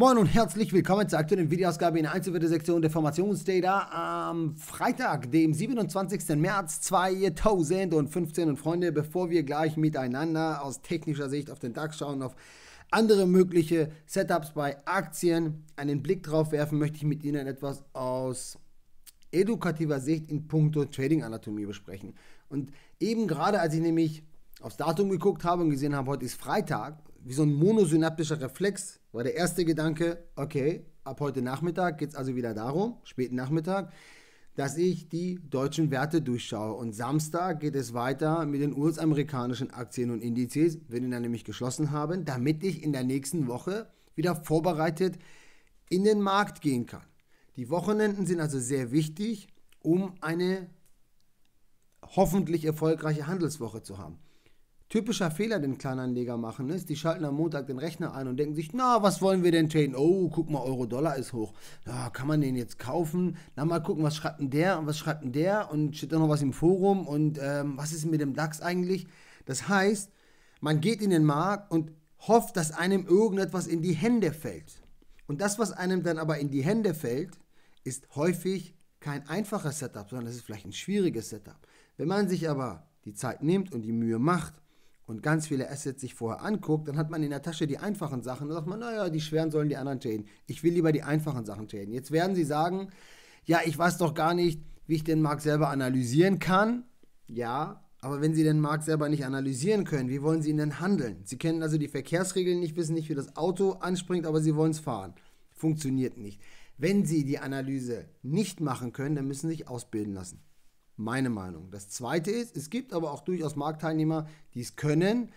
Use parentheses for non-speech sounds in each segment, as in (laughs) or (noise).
Moin und herzlich willkommen zur aktuellen Videoausgabe in der Einzelwertesektion der Formationsdata am Freitag, dem 27. März 2015. Und Freunde, bevor wir gleich miteinander aus technischer Sicht auf den DAX schauen, auf andere mögliche Setups bei Aktien einen Blick drauf werfen, möchte ich mit Ihnen etwas aus edukativer Sicht in puncto Trading-Anatomie besprechen. Und eben gerade, als ich nämlich aufs Datum geguckt habe und gesehen habe, heute ist Freitag, wie so ein monosynaptischer Reflex war der erste Gedanke, okay, ab heute Nachmittag geht es also wieder darum, späten Nachmittag, dass ich die deutschen Werte durchschaue. Und Samstag geht es weiter mit den US-amerikanischen Aktien und Indizes, wenn die dann nämlich geschlossen haben, damit ich in der nächsten Woche wieder vorbereitet in den Markt gehen kann. Die Wochenenden sind also sehr wichtig, um eine hoffentlich erfolgreiche Handelswoche zu haben. Typischer Fehler, den Kleinanleger machen, ist, die schalten am Montag den Rechner ein und denken sich, na, was wollen wir denn traden? Oh, guck mal, Euro-Dollar ist hoch. Ja, kann man den jetzt kaufen? Na, mal gucken, was schreibt denn der und was schreibt denn der? Und steht da noch was im Forum? Und ähm, was ist mit dem DAX eigentlich? Das heißt, man geht in den Markt und hofft, dass einem irgendetwas in die Hände fällt. Und das, was einem dann aber in die Hände fällt, ist häufig kein einfaches Setup, sondern es ist vielleicht ein schwieriges Setup. Wenn man sich aber die Zeit nimmt und die Mühe macht, und ganz viele Assets sich vorher anguckt, dann hat man in der Tasche die einfachen Sachen. Dann sagt man, naja, die schweren sollen die anderen traden. Ich will lieber die einfachen Sachen traden. Jetzt werden sie sagen, ja, ich weiß doch gar nicht, wie ich den Markt selber analysieren kann. Ja, aber wenn sie den Markt selber nicht analysieren können, wie wollen sie ihn denn handeln? Sie kennen also die Verkehrsregeln nicht, wissen nicht, wie das Auto anspringt, aber sie wollen es fahren. Funktioniert nicht. Wenn sie die Analyse nicht machen können, dann müssen sie sich ausbilden lassen meine Meinung. Das Zweite ist, es gibt aber auch durchaus Marktteilnehmer, die es können,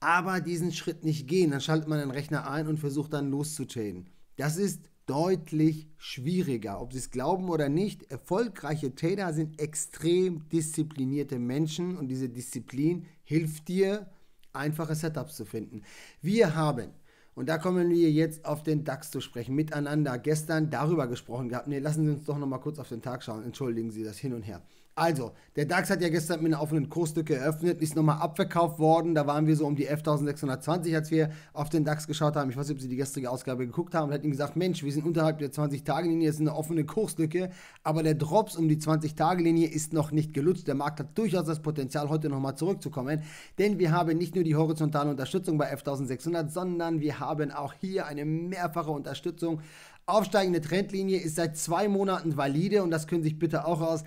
aber diesen Schritt nicht gehen. Dann schaltet man den Rechner ein und versucht dann loszutraden. Das ist deutlich schwieriger. Ob Sie es glauben oder nicht, erfolgreiche Trader sind extrem disziplinierte Menschen und diese Disziplin hilft dir, einfache Setups zu finden. Wir haben und da kommen wir jetzt auf den DAX zu sprechen. Miteinander gestern darüber gesprochen gehabt. Ne, lassen Sie uns doch nochmal kurz auf den Tag schauen. Entschuldigen Sie das hin und her. Also, der DAX hat ja gestern mit einer offenen Kurslücke eröffnet, ist nochmal abverkauft worden. Da waren wir so um die 11.620, als wir auf den DAX geschaut haben. Ich weiß nicht, ob Sie die gestrige Ausgabe geguckt haben. Und hat Ihnen gesagt, Mensch, wir sind unterhalb der 20-Tage-Linie, ist eine offene Kurslücke. Aber der Drops um die 20-Tage-Linie ist noch nicht gelutzt. Der Markt hat durchaus das Potenzial, heute nochmal zurückzukommen. Denn wir haben nicht nur die horizontale Unterstützung bei 11.600, sondern wir haben haben auch hier eine mehrfache Unterstützung. Aufsteigende Trendlinie ist seit zwei Monaten valide und das können Sie sich bitte auch aus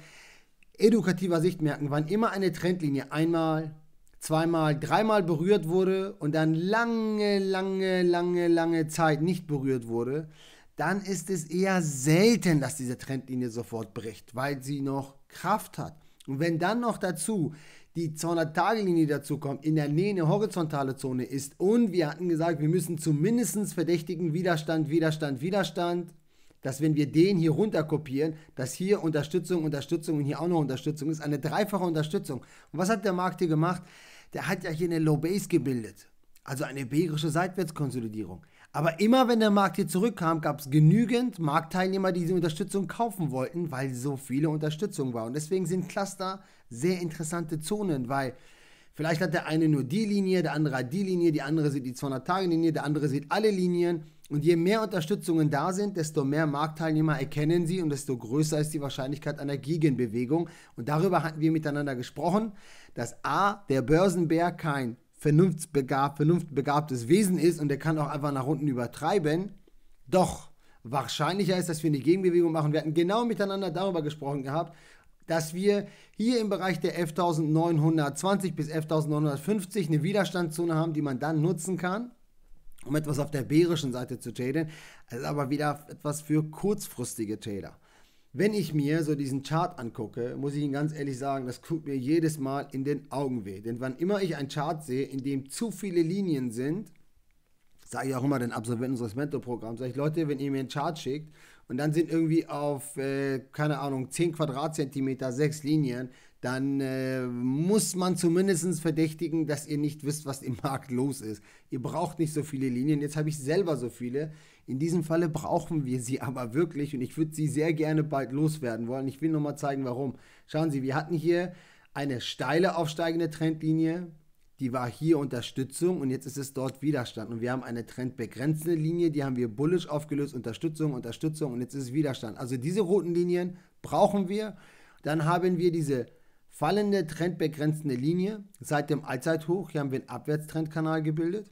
edukativer Sicht merken. Wann immer eine Trendlinie einmal, zweimal, dreimal berührt wurde und dann lange, lange, lange, lange Zeit nicht berührt wurde, dann ist es eher selten, dass diese Trendlinie sofort bricht, weil sie noch Kraft hat. Und wenn dann noch dazu die 200-Tage-Linie dazu kommt, in der Nähe eine horizontale Zone ist und wir hatten gesagt, wir müssen zumindest verdächtigen Widerstand, Widerstand, Widerstand, dass wenn wir den hier runter kopieren, dass hier Unterstützung, Unterstützung und hier auch noch Unterstützung ist, eine dreifache Unterstützung. Und was hat der Markt hier gemacht? Der hat ja hier eine Low Base gebildet, also eine bärische Seitwärtskonsolidierung. Aber immer wenn der Markt hier zurückkam, gab es genügend Marktteilnehmer, die diese Unterstützung kaufen wollten, weil so viele Unterstützung war. Und deswegen sind Cluster sehr interessante Zonen, weil vielleicht hat der eine nur die Linie, der andere hat die Linie, die andere sieht die 200-Tage-Linie, der andere sieht alle Linien. Und je mehr Unterstützungen da sind, desto mehr Marktteilnehmer erkennen sie und desto größer ist die Wahrscheinlichkeit einer Gegenbewegung. Und darüber hatten wir miteinander gesprochen, dass A, der Börsenbär kein vernunftbegabt, vernunftbegabtes Wesen ist und der kann auch einfach nach unten übertreiben. Doch wahrscheinlicher ist, dass wir eine Gegenbewegung machen. Wir hatten genau miteinander darüber gesprochen gehabt, dass wir hier im Bereich der 11.920 bis 11.950 eine Widerstandszone haben, die man dann nutzen kann, um etwas auf der bärischen Seite zu traden. Das ist aber wieder etwas für kurzfristige Trader. Wenn ich mir so diesen Chart angucke, muss ich Ihnen ganz ehrlich sagen, das tut mir jedes Mal in den Augen weh. Denn wann immer ich einen Chart sehe, in dem zu viele Linien sind, sage ich auch immer den Absolventen unseres Mentorprogramms, sage ich, Leute, wenn ihr mir einen Chart schickt und dann sind irgendwie auf, äh, keine Ahnung, 10 Quadratzentimeter sechs Linien, dann äh, muss man zumindest verdächtigen, dass ihr nicht wisst, was im Markt los ist. Ihr braucht nicht so viele Linien. Jetzt habe ich selber so viele. In diesem Falle brauchen wir sie aber wirklich und ich würde sie sehr gerne bald loswerden wollen. Ich will nochmal zeigen, warum. Schauen Sie, wir hatten hier eine steile aufsteigende Trendlinie. Die war hier Unterstützung und jetzt ist es dort Widerstand. Und wir haben eine trendbegrenzende Linie, die haben wir bullish aufgelöst. Unterstützung, Unterstützung und jetzt ist es Widerstand. Also diese roten Linien brauchen wir. Dann haben wir diese Fallende, trendbegrenzende Linie. Seit dem Allzeithoch hier haben wir einen Abwärtstrendkanal gebildet.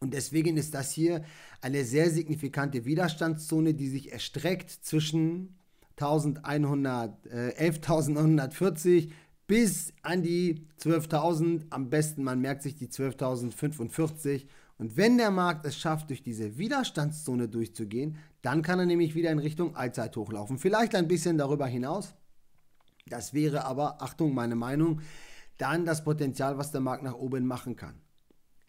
Und deswegen ist das hier eine sehr signifikante Widerstandszone, die sich erstreckt zwischen 1100, äh, 11.940 bis an die 12.000. Am besten, man merkt sich die 12.045. Und wenn der Markt es schafft, durch diese Widerstandszone durchzugehen, dann kann er nämlich wieder in Richtung Allzeithoch laufen. Vielleicht ein bisschen darüber hinaus. Das wäre aber, Achtung, meine Meinung, dann das Potenzial, was der Markt nach oben machen kann.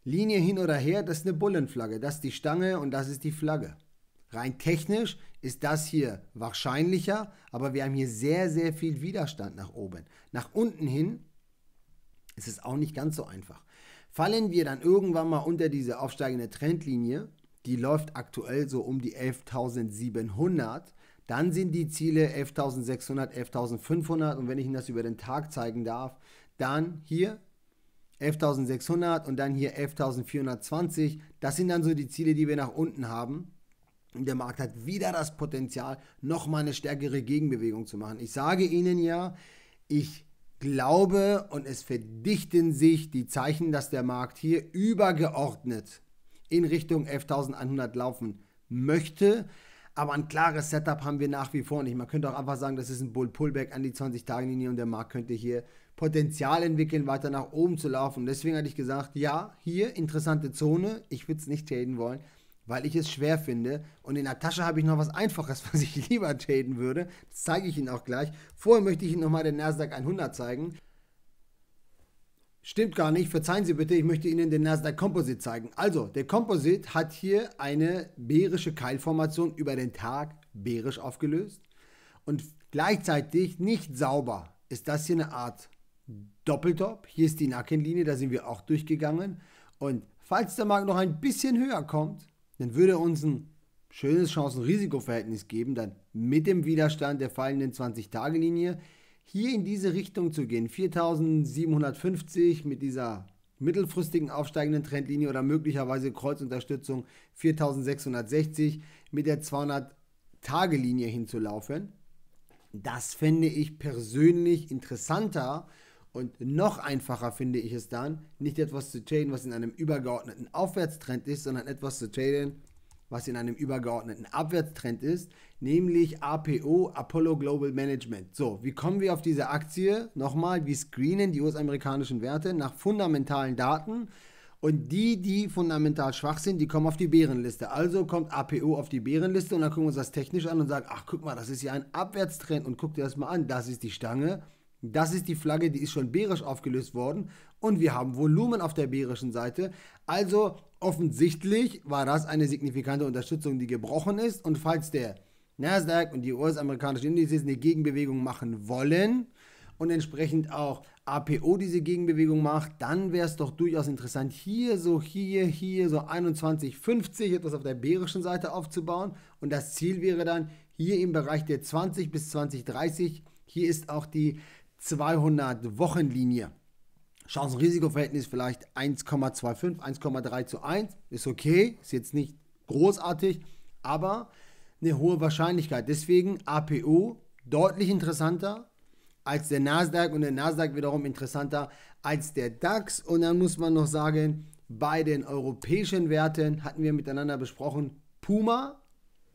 Linie hin oder her, das ist eine Bullenflagge, das ist die Stange und das ist die Flagge. Rein technisch ist das hier wahrscheinlicher, aber wir haben hier sehr, sehr viel Widerstand nach oben. Nach unten hin ist es auch nicht ganz so einfach. Fallen wir dann irgendwann mal unter diese aufsteigende Trendlinie, die läuft aktuell so um die 11.700, dann sind die Ziele 11.600, 11.500 und wenn ich Ihnen das über den Tag zeigen darf, dann hier 11.600 und dann hier 11.420. Das sind dann so die Ziele, die wir nach unten haben. Und der Markt hat wieder das Potenzial, nochmal eine stärkere Gegenbewegung zu machen. Ich sage Ihnen ja, ich glaube und es verdichten sich die Zeichen, dass der Markt hier übergeordnet in Richtung 11.100 laufen möchte. Aber ein klares Setup haben wir nach wie vor nicht. Man könnte auch einfach sagen, das ist ein Bull-Pullback an die 20-Tage-Linie und der Markt könnte hier Potenzial entwickeln, weiter nach oben zu laufen. Deswegen hatte ich gesagt, ja, hier interessante Zone. Ich würde es nicht traden wollen, weil ich es schwer finde. Und in der Tasche habe ich noch was Einfaches, (laughs) was ich lieber traden würde. Das zeige ich Ihnen auch gleich. Vorher möchte ich Ihnen nochmal den Nasdaq 100 zeigen. Stimmt gar nicht, verzeihen Sie bitte, ich möchte Ihnen den Nasdaq Composite zeigen. Also, der Composite hat hier eine bärische Keilformation über den Tag bärisch aufgelöst und gleichzeitig nicht sauber. Ist das hier eine Art Doppeltop? Hier ist die Nackenlinie, da sind wir auch durchgegangen. Und falls der Markt noch ein bisschen höher kommt, dann würde er uns ein schönes Chancen-Risiko-Verhältnis geben, dann mit dem Widerstand der fallenden 20-Tage-Linie hier in diese Richtung zu gehen, 4750 mit dieser mittelfristigen aufsteigenden Trendlinie oder möglicherweise Kreuzunterstützung 4660 mit der 200-Tage-Linie hinzulaufen. Das fände ich persönlich interessanter und noch einfacher finde ich es dann, nicht etwas zu traden, was in einem übergeordneten Aufwärtstrend ist, sondern etwas zu traden, was in einem übergeordneten Abwärtstrend ist, nämlich APO, Apollo Global Management. So, wie kommen wir auf diese Aktie? Nochmal, wir screenen die US-amerikanischen Werte nach fundamentalen Daten und die, die fundamental schwach sind, die kommen auf die Bärenliste. Also kommt APO auf die Bärenliste und dann gucken wir uns das technisch an und sagen, ach guck mal, das ist ja ein Abwärtstrend und guck dir das mal an, das ist die Stange. Das ist die Flagge, die ist schon bärisch aufgelöst worden und wir haben Volumen auf der bärischen Seite. Also Offensichtlich war das eine signifikante Unterstützung, die gebrochen ist. Und falls der Nasdaq und die US-amerikanischen Indizes eine Gegenbewegung machen wollen und entsprechend auch APO diese Gegenbewegung macht, dann wäre es doch durchaus interessant, hier so, hier, hier so 21,50 etwas auf der bärischen Seite aufzubauen. Und das Ziel wäre dann hier im Bereich der 20 bis 20,30. Hier ist auch die 200-Wochen-Linie. Chancen-Risiko-Verhältnis vielleicht 1,25, 1,3 zu 1. Ist okay, ist jetzt nicht großartig, aber eine hohe Wahrscheinlichkeit. Deswegen APO deutlich interessanter als der Nasdaq und der Nasdaq wiederum interessanter als der DAX. Und dann muss man noch sagen, bei den europäischen Werten hatten wir miteinander besprochen, Puma,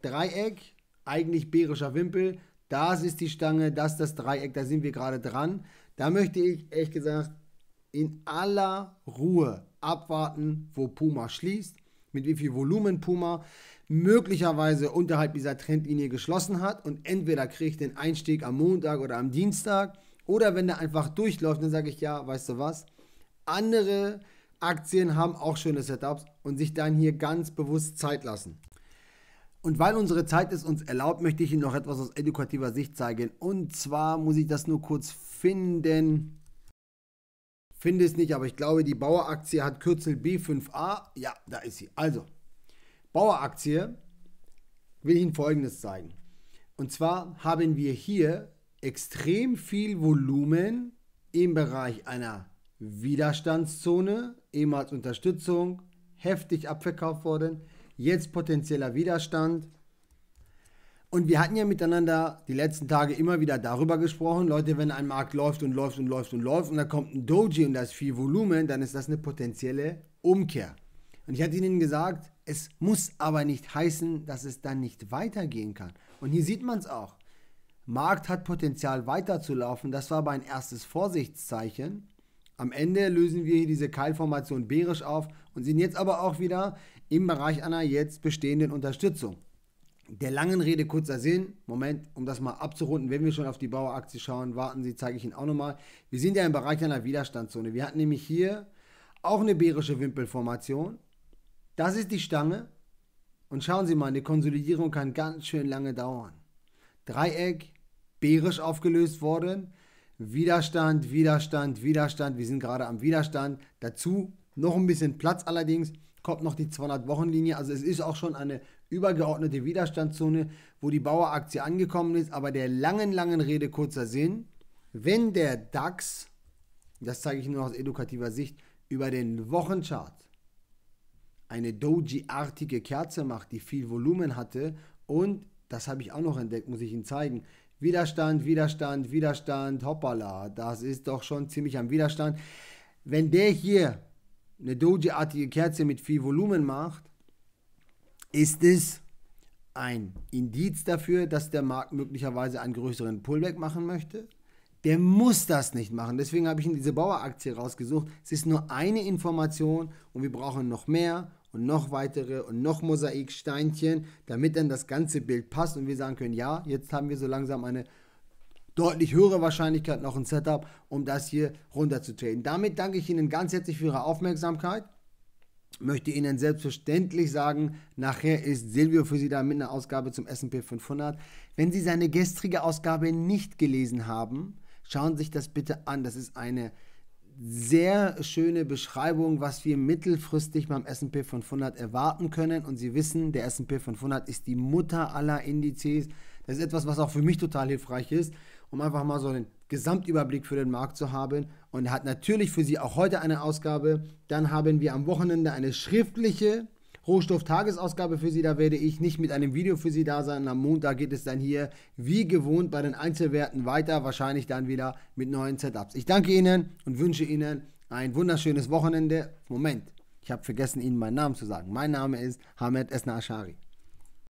Dreieck, eigentlich bärischer Wimpel, das ist die Stange, das ist das Dreieck, da sind wir gerade dran. Da möchte ich ehrlich gesagt in aller Ruhe abwarten, wo Puma schließt, mit wie viel Volumen Puma möglicherweise unterhalb dieser Trendlinie geschlossen hat und entweder kriege ich den Einstieg am Montag oder am Dienstag oder wenn der einfach durchläuft, dann sage ich ja, weißt du was, andere Aktien haben auch schöne Setups und sich dann hier ganz bewusst Zeit lassen. Und weil unsere Zeit es uns erlaubt, möchte ich Ihnen noch etwas aus edukativer Sicht zeigen. Und zwar muss ich das nur kurz finden finde es nicht, aber ich glaube, die Baueraktie hat Kürzel B5A. Ja, da ist sie. Also, Baueraktie will ich Ihnen Folgendes zeigen. Und zwar haben wir hier extrem viel Volumen im Bereich einer Widerstandszone, ehemals Unterstützung, heftig abverkauft worden, jetzt potenzieller Widerstand und wir hatten ja miteinander die letzten Tage immer wieder darüber gesprochen, Leute, wenn ein Markt läuft und läuft und läuft und läuft und da kommt ein Doji und da ist viel Volumen, dann ist das eine potenzielle Umkehr. Und ich hatte ihnen gesagt, es muss aber nicht heißen, dass es dann nicht weitergehen kann. Und hier sieht man es auch. Markt hat Potenzial weiterzulaufen. Das war aber ein erstes Vorsichtszeichen. Am Ende lösen wir hier diese Keilformation bärisch auf und sind jetzt aber auch wieder im Bereich einer jetzt bestehenden Unterstützung. Der langen Rede kurzer Sinn, Moment, um das mal abzurunden, wenn wir schon auf die Baueraktie schauen, warten Sie, zeige ich Ihnen auch nochmal. Wir sind ja im Bereich einer Widerstandszone. Wir hatten nämlich hier auch eine bärische Wimpelformation. Das ist die Stange. Und schauen Sie mal, eine Konsolidierung kann ganz schön lange dauern. Dreieck, bärisch aufgelöst worden. Widerstand, Widerstand, Widerstand. Wir sind gerade am Widerstand. Dazu noch ein bisschen Platz allerdings kommt noch die 200-Wochen-Linie. Also es ist auch schon eine übergeordnete Widerstandszone, wo die Bauer-Aktie angekommen ist. Aber der langen, langen Rede kurzer Sinn, wenn der DAX, das zeige ich nur aus edukativer Sicht, über den Wochenchart eine Doji-artige Kerze macht, die viel Volumen hatte und, das habe ich auch noch entdeckt, muss ich Ihnen zeigen, Widerstand, Widerstand, Widerstand, hoppala, das ist doch schon ziemlich am Widerstand. Wenn der hier eine Doji-artige Kerze mit viel Volumen macht, ist es ein Indiz dafür, dass der Markt möglicherweise einen größeren Pullback machen möchte. Der muss das nicht machen. Deswegen habe ich diese Bauer-Aktie rausgesucht. Es ist nur eine Information und wir brauchen noch mehr und noch weitere und noch Mosaiksteinchen, damit dann das ganze Bild passt und wir sagen können, ja, jetzt haben wir so langsam eine deutlich höhere Wahrscheinlichkeit noch ein Setup, um das hier runter Damit danke ich Ihnen ganz herzlich für Ihre Aufmerksamkeit. Möchte Ihnen selbstverständlich sagen, nachher ist Silvio für Sie da mit einer Ausgabe zum SP 500. Wenn Sie seine gestrige Ausgabe nicht gelesen haben, schauen Sie sich das bitte an. Das ist eine sehr schöne Beschreibung, was wir mittelfristig beim S&P 500 erwarten können. Und Sie wissen, der S&P 500 ist die Mutter aller Indizes. Das ist etwas, was auch für mich total hilfreich ist, um einfach mal so einen Gesamtüberblick für den Markt zu haben. Und hat natürlich für Sie auch heute eine Ausgabe. Dann haben wir am Wochenende eine schriftliche Rohstofftagesausgabe für Sie. Da werde ich nicht mit einem Video für Sie da sein. Am Montag geht es dann hier wie gewohnt bei den Einzelwerten weiter. Wahrscheinlich dann wieder mit neuen Setups. Ich danke Ihnen und wünsche Ihnen ein wunderschönes Wochenende. Moment, ich habe vergessen, Ihnen meinen Namen zu sagen. Mein Name ist Hamed Esna Ashari.